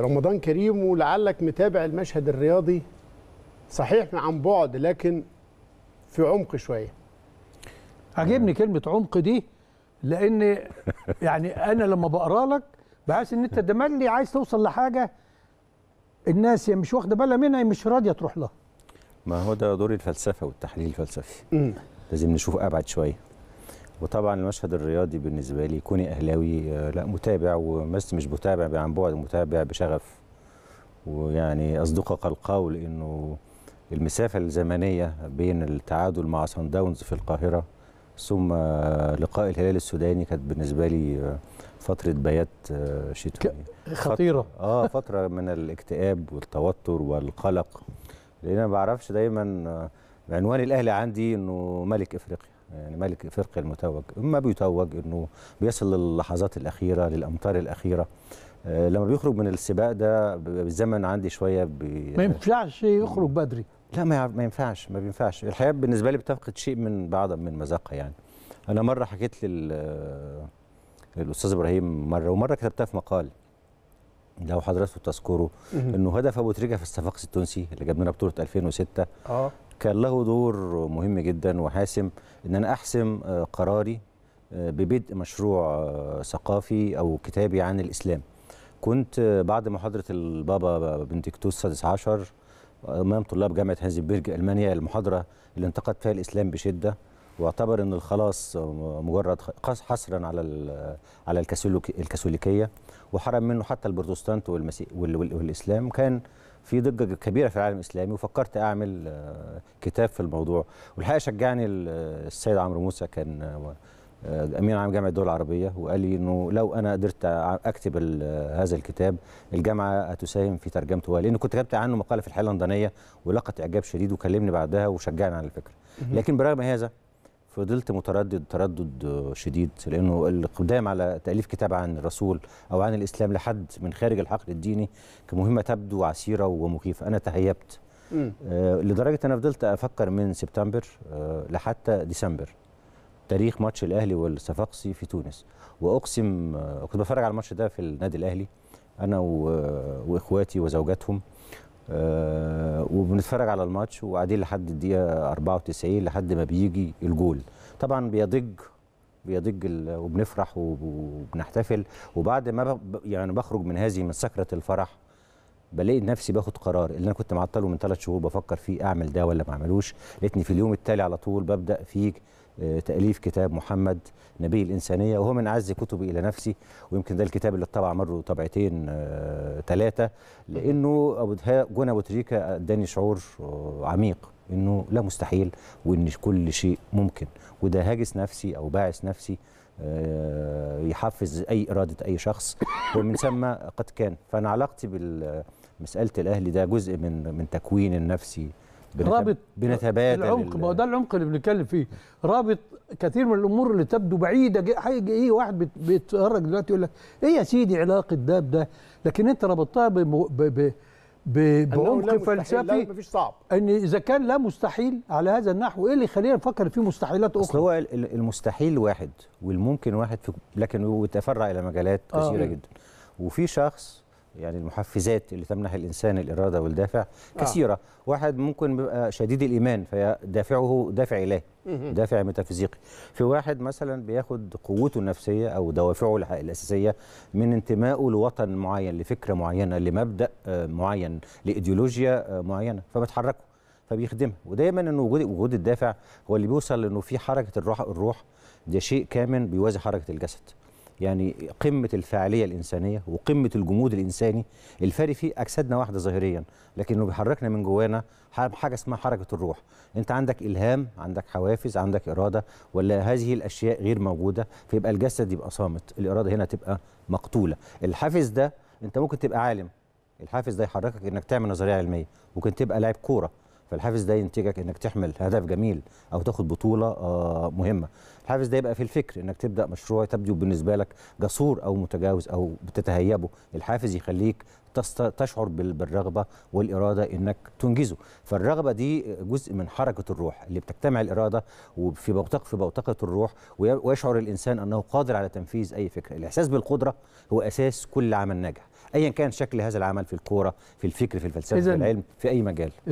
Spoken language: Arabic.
رمضان كريم ولعلك متابع المشهد الرياضي صحيح عن بعد لكن في عمق شويه عجبني كلمه عمق دي لان يعني انا لما بقرا لك بحس ان انت دملي عايز توصل لحاجه الناس مش واخده بالها منها مش راضيه تروح لها ما هو ده دور الفلسفه والتحليل الفلسفي لازم نشوف ابعد شويه وطبعا المشهد الرياضي بالنسبه لي كوني اهلاوي آه، لا متابع ومس مش متابع عن بعد متابع بشغف ويعني اصدقك القول انه المسافه الزمنيه بين التعادل مع سان داونز في القاهره ثم لقاء الهلال السوداني كانت بالنسبه لي آه، فتره بيات آه، شتوي خطيره فت... اه فتره من الاكتئاب والتوتر والقلق لان انا ما بعرفش دايما عنوان الاهلي عندي انه ملك افريقيا يعني ملك افريقيا المتوج اما بيتوج انه بيصل للحظات الاخيره للامتار الاخيره آه، لما بيخرج من السباق ده بالزمن عندي شويه بي... ما ينفعش يخرج بدري لا ما ينفعش ما بينفعش الحياه بالنسبه لي بتفقد شيء من بعض من مذاقها يعني انا مره حكيت لل آه، الاستاذ ابراهيم مره ومره كتبتها في مقال لو حضراتكم تذكروا انه هدف ابو تريكه في الصفاقس التونسي اللي جاب لنا بطوله 2006 اه كان له دور مهم جدا وحاسم ان انا احسم آه، قراري آه، ببدء مشروع آه، ثقافي او كتابي عن الاسلام كنت بعد محاضره البابا بنتكتوس السادس عشر امام طلاب جامعه هانزبرج المانيا المحاضره اللي انتقد فيها الاسلام بشده واعتبر ان الخلاص مجرد حصرا على على الكاثوليكيه وحرم منه حتى البروتستانت والمسيح والاسلام كان في ضجه كبيره في العالم الاسلامي وفكرت اعمل آه، كتاب في الموضوع والحقيقه شجعني آه، السيد عمرو موسى كان آه، امين عام جامعه الدول العربيه وقال لي انه لو انا قدرت اكتب هذا الكتاب الجامعه هتساهم في ترجمته لان كنت كتبت عنه مقاله في الحياه اللندنيه ولقت اعجاب شديد وكلمني بعدها وشجعني على الفكره لكن برغم هذا فضلت متردد تردد شديد لانه القدام على تاليف كتاب عن الرسول او عن الاسلام لحد من خارج الحقل الديني كمهمه تبدو عسيره ومخيفه انا تهيبت آه لدرجه انا فضلت افكر من سبتمبر آه لحتى ديسمبر تاريخ ماتش الاهلي والصفاقسي في تونس واقسم آه كنت بتفرج على الماتش ده في النادي الاهلي انا آه، واخواتي وزوجاتهم آه، وبنتفرج على الماتش وقاعدين لحد الدقيقه 94 لحد ما بيجي الجول طبعا بيضج بيضج وبنفرح وبنحتفل وبعد ما يعني بخرج من هذه من سكره الفرح بلاقي نفسي باخد قرار اللي انا كنت معطله من ثلاث شهور بفكر فيه اعمل ده ولا ما اعملوش لقيتني في اليوم التالي على طول ببدا فيه آه، تأليف كتاب محمد نبي الإنسانية وهو من أعز كتبي إلى نفسي ويمكن ده الكتاب اللي اتطبع مره طبعتين ثلاثة آه، لأنه أبو جون أبو تريكة أداني شعور آه، عميق إنه لا مستحيل وإن كل شيء ممكن وده هاجس نفسي أو باعث نفسي يحفز أي إرادة أي شخص ومن ثم قد كان فأنا علاقتي بمسألة الأهلي ده جزء من من تكوين النفسي رابط بنتبادل العمق ما هو ده العمق اللي بنتكلم فيه رابط كثير من الامور اللي تبدو بعيده حاجه ايه واحد بيتفرج دلوقتي يقول لك ايه يا سيدي علاقه ده بده لكن انت ربطتها ب... ب... ب... بعمق فلسفي مفيش صعب ان اذا كان لا مستحيل على هذا النحو ايه اللي يخلينا نفكر في مستحيلات اخرى اصل هو المستحيل واحد والممكن واحد في... لكن تفرع الى مجالات آه. كثيره آه. جدا وفي شخص يعني المحفزات اللي تمنح الانسان الاراده والدافع آه. كثيره آه. واحد ممكن بيبقى شديد الايمان فدافعه دافع الهي دافع ميتافيزيقي في واحد مثلا بياخد قوته النفسيه او دوافعه الاساسيه من انتمائه لوطن معين لفكره معينه لمبدا آه، معين لايديولوجيا آه، معينه فبتحركه فبيخدمها ودايما ان وجود وجود الدافع هو اللي بيوصل انه في حركه الروح الروح ده شيء كامن بيوازي حركه الجسد يعني قمه الفاعليه الانسانيه وقمه الجمود الانساني الفرق فيه اجسادنا واحده ظاهريا لكنه بيحركنا من جوانا حاجه اسمها حركه الروح انت عندك الهام عندك حوافز عندك اراده ولا هذه الاشياء غير موجوده فيبقى الجسد يبقى صامت الاراده هنا تبقى مقتوله الحافز ده انت ممكن تبقى عالم الحافز ده يحركك انك تعمل نظريه علميه ممكن تبقى لاعب كوره فالحافز ده ينتجك انك تحمل هدف جميل او تاخد بطوله آه، مهمه الحافز ده يبقى في الفكر انك تبدا مشروع تبدو بالنسبه لك جسور او متجاوز او بتتهيبه الحافز يخليك تشعر بالرغبه والاراده انك تنجزه فالرغبه دي جزء من حركه الروح اللي بتجتمع الاراده وفي بوتقه في بوتقه الروح ويشعر الانسان انه قادر على تنفيذ اي فكره الاحساس بالقدره هو اساس كل عمل ناجح ايا كان شكل هذا العمل في الكوره في الفكر في الفلسفه في العلم في اي مجال